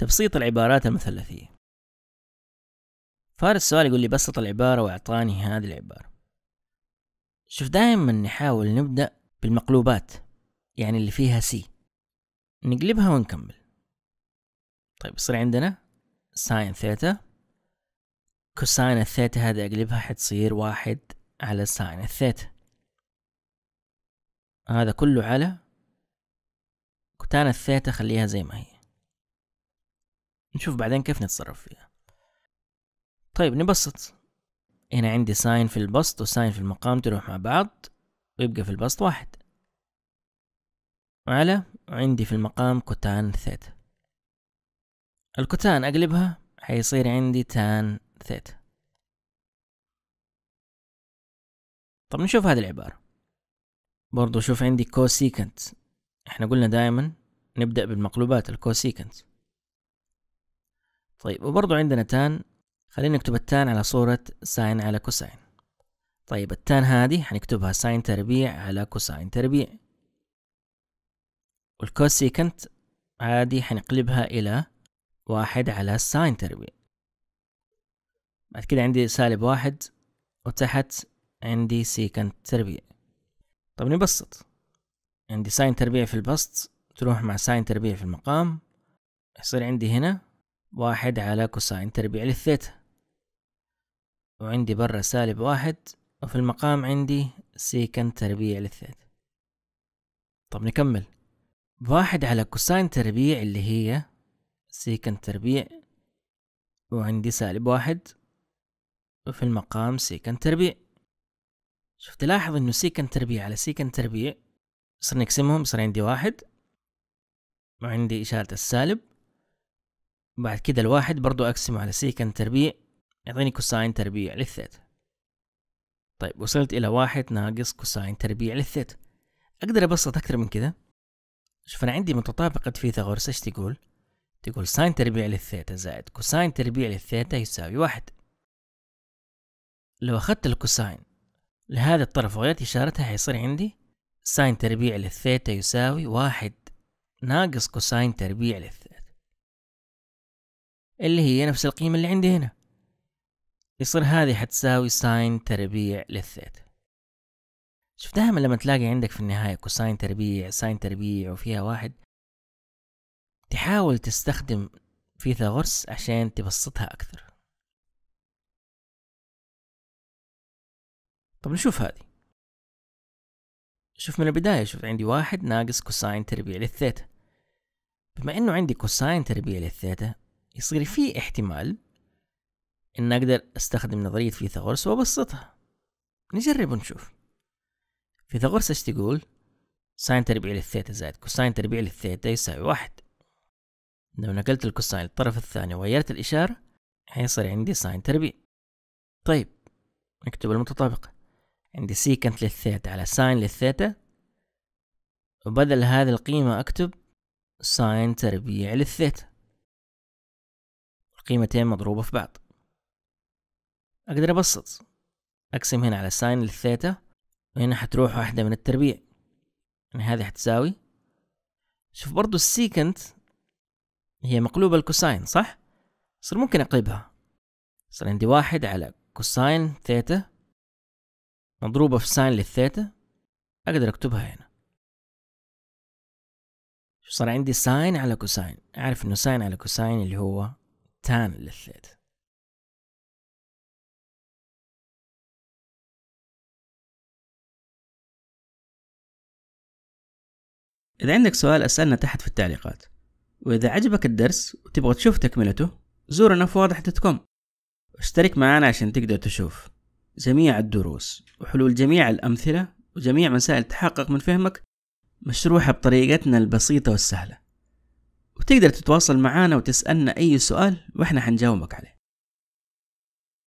تبسيط العبارات المثلثية فارس السؤال يقول لي بسط العبارة وأعطاني هذه العبارة شوف دائما نحاول نبدأ بالمقلوبات يعني اللي فيها سي نقلبها ونكمل طيب يصير عندنا ساين ثيتا كوساين الثيتا هذا أقلبها حتصير واحد على ساين الثيتا هذا كله على كوتان الثيتا خليها زي ما هي نشوف بعدين كيف نتصرف فيها طيب نبسط هنا عندي ساين في البسط وساين في المقام تروح مع بعض ويبقى في البسط واحد وعلى عندي في المقام كوتان ثيتا الكوتان أقلبها حيصير عندي تان ثيتا طب نشوف هذه العبارة برضو شوف عندي كوسيكنت احنا قلنا دائما نبدأ بالمقلوبات الكوسيكنت طيب وبرضو عندنا تان خلينا نكتب التان على صورة ساين على كوساين طيب التان هذه حنكتبها ساين تربيع على كوساين تربيع والكوسيكنت هذه حنقلبها إلى واحد على ساين تربيع بعد كده عندي سالب واحد وتحت عندي سيكنت تربيع طب نبسط عندي ساين تربيع في البسط تروح مع ساين تربيع في المقام يصير عندي هنا واحد على كوساين تربيع للثيتا وعندي برا سالب واحد وفي المقام عندي سيكن تربيع للثيتا طب نكمل واحد على كوساين تربيع اللي هي سيكن تربيع وعندي سالب واحد وفي المقام سيكن تربيع شفت لاحظ انه سيكن تربيع على سيكن تربيع صرنا نقسمهم صار عندي واحد وعندي إشارة السالب بعد كده الواحد برضو أقسمه على سيكن تربيع يعطيني كوساين تربيع للثيتا طيب وصلت إلى واحد ناقص كوساين تربيع للثيتا أقدر أبسط أكثر من كده شوف أنا عندي متطابقة فيثاغورس إيش تقول؟ تقول ساين تربيع للثيتا زائد كوساين تربيع للثيتا يساوي واحد لو أخذت الكوساين لهذا الطرف وغيرت إشارتها حيصير عندي ساين تربيع للثيتا يساوي واحد ناقص كوساين تربيع للثيتا اللي هي نفس القيمة اللي عندي هنا يصير هذه حتساوي ساين تربيع للثيتا شوف دائما لما تلاقي عندك في النهاية كوساين تربيع ساين تربيع وفيها واحد تحاول تستخدم فيثاغورس عشان تبسطها أكثر طب نشوف هذه شوف من البداية شوف عندي واحد ناقص كوساين تربيع للثيتا بما انه عندي كوساين تربيع للثيتا يصير في احتمال ان اقدر استخدم نظرية فيثاغورس وابسطها نجرب ونشوف فيثاغورس ايش تقول ساين تربيع للثيتا زائد كوساين تربيع للثيتا يساوي واحد لو نقلت الكوساين للطرف الثاني وغيرت الإشارة حيصير عندي ساين تربيع طيب نكتب المتطابقة عندي سيكنت للثيتا على ساين للثيتا وبدل هذه القيمة أكتب ساين تربيع للثيتا قيمتين مضروبة في بعض أقدر أبسط أقسم هنا على ساين للثيتا وهنا حتروح واحدة من التربيع يعني هذه حتساوي شوف برضو السيكنت هي مقلوبة الكوساين صح؟ صار ممكن أقلبها صار عندي واحد على كوساين ثيتا مضروبة في ساين للثيتا أقدر أكتبها هنا صار عندي ساين على كوساين أعرف إنه ساين على كوساين اللي هو ثاني للثيت إذا عندك سؤال أسألنا تحت في التعليقات وإذا عجبك الدرس وتبغى تشوف تكملته زورنا في واضح دوت كوم واشترك معنا عشان تقدر تشوف جميع الدروس وحلول جميع الأمثلة وجميع مسائل تحقق من فهمك مشروحة بطريقتنا البسيطة والسهلة تقدر تتواصل معنا وتسألنا أي سؤال وإحنا حنجاوبك عليه